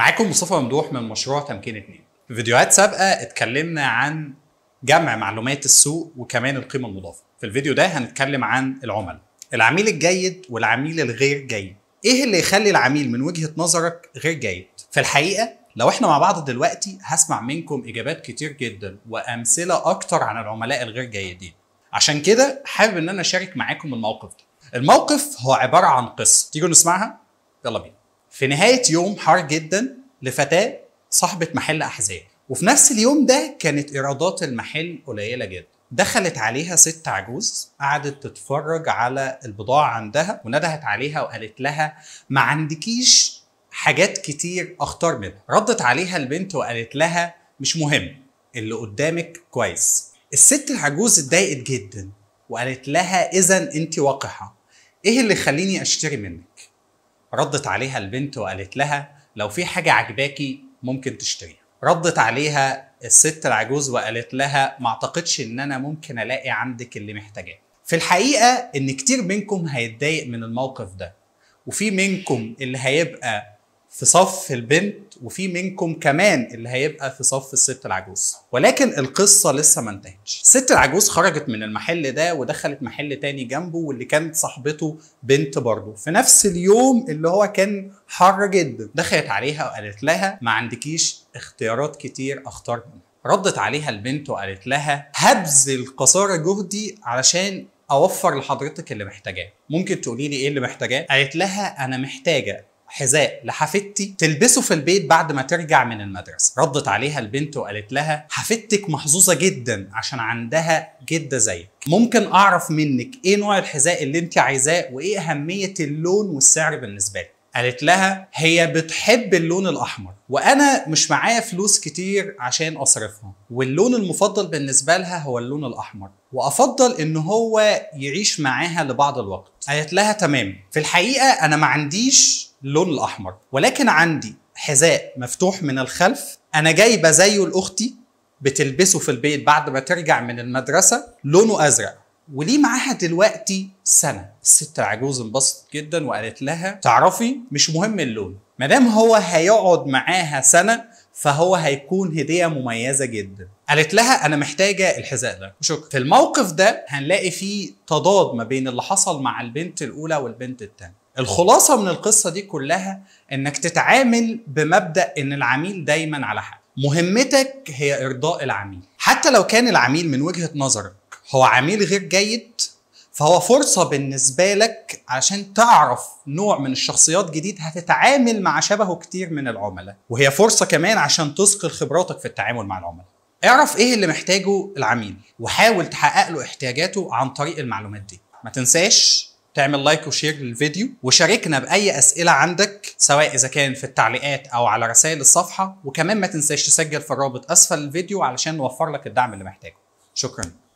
معاكم مصطفى ممدوح من مشروع تمكين 2 في فيديوهات سابقه اتكلمنا عن جمع معلومات السوق وكمان القيمه المضافه في الفيديو ده هنتكلم عن العملاء العميل الجيد والعميل الغير جيد ايه اللي يخلي العميل من وجهه نظرك غير جيد في الحقيقه لو احنا مع بعض دلوقتي هسمع منكم اجابات كتير جدا وامثله اكتر عن العملاء الغير جيدين عشان كده حابب ان انا اشارك معاكم الموقف ده الموقف هو عباره عن قصه تيجوا نسمعها يلا بينا في نهايه يوم حار جدا لفتاه صاحبه محل احذيه وفي نفس اليوم ده كانت ايرادات المحل قليله جدا دخلت عليها ست عجوز قعدت تتفرج على البضاعة عندها وندهت عليها وقالت لها ما عندكيش حاجات كتير أختار منها ردت عليها البنت وقالت لها مش مهم اللي قدامك كويس الست العجوز اتضايقت جدا وقالت لها إذا أنت وقحة إيه اللي خليني أشتري منك ردت عليها البنت وقالت لها لو في حاجه عجباكي ممكن تشتريها ردت عليها الست العجوز وقالت لها ما اعتقدش ان انا ممكن الاقي عندك اللي محتاجاه في الحقيقه ان كتير منكم هيتضايق من الموقف ده وفي منكم اللي هيبقى في صف البنت وفي منكم كمان اللي هيبقى في صف الست العجوز ولكن القصه لسه ما انتهتش الست العجوز خرجت من المحل ده ودخلت محل تاني جنبه واللي كانت صاحبته بنت برضه في نفس اليوم اللي هو كان حر جدا دخلت عليها وقالت لها ما عندكيش اختيارات كتير اختار منها ردت عليها البنت وقالت لها هبذل قصارى جهدي علشان اوفر لحضرتك اللي محتاجاه ممكن تقولي لي ايه اللي محتاجاه قالت لها انا محتاجه حذاء لحفيدتي تلبسه في البيت بعد ما ترجع من المدرسه ردت عليها البنت وقالت لها حفيدتك محظوظه جدا عشان عندها جده زيك ممكن اعرف منك ايه نوع الحذاء اللي انت عايزاه وايه اهميه اللون والسعر بالنسبه لك قالت لها هي بتحب اللون الاحمر وانا مش معايا فلوس كتير عشان اصرفها واللون المفضل بالنسبه لها هو اللون الاحمر وافضل ان هو يعيش معاها لبعض الوقت قالت لها تمام في الحقيقه انا ما عنديش اللون الاحمر ولكن عندي حذاء مفتوح من الخلف انا جايبه زيه لاختي بتلبسه في البيت بعد ما ترجع من المدرسه لونه ازرق وليه معاها دلوقتي سنه الست العجوز انبسطت جدا وقالت لها تعرفي مش مهم اللون ما دام هو هيقعد معاها سنه فهو هيكون هديه مميزه جدا قالت لها انا محتاجه الحذاء ده شكرا في الموقف ده هنلاقي فيه تضاد ما بين اللي حصل مع البنت الاولى والبنت الثانيه الخلاصة من القصة دي كلها انك تتعامل بمبدأ ان العميل دايما على حق مهمتك هي ارضاء العميل حتى لو كان العميل من وجهة نظرك هو عميل غير جيد فهو فرصة بالنسبة لك عشان تعرف نوع من الشخصيات جديد هتتعامل مع شبهه كتير من العملاء وهي فرصة كمان عشان تثقل خبراتك في التعامل مع العملاء اعرف ايه اللي محتاجه العميل وحاول تحقق له احتياجاته عن طريق المعلومات دي ما تنساش تعمل لايك وشير للفيديو وشاركنا باي اسئله عندك سواء اذا كان في التعليقات او على رسائل الصفحه وكمان ما تنساش تسجل في الرابط اسفل الفيديو علشان نوفر لك الدعم اللي محتاجه شكرا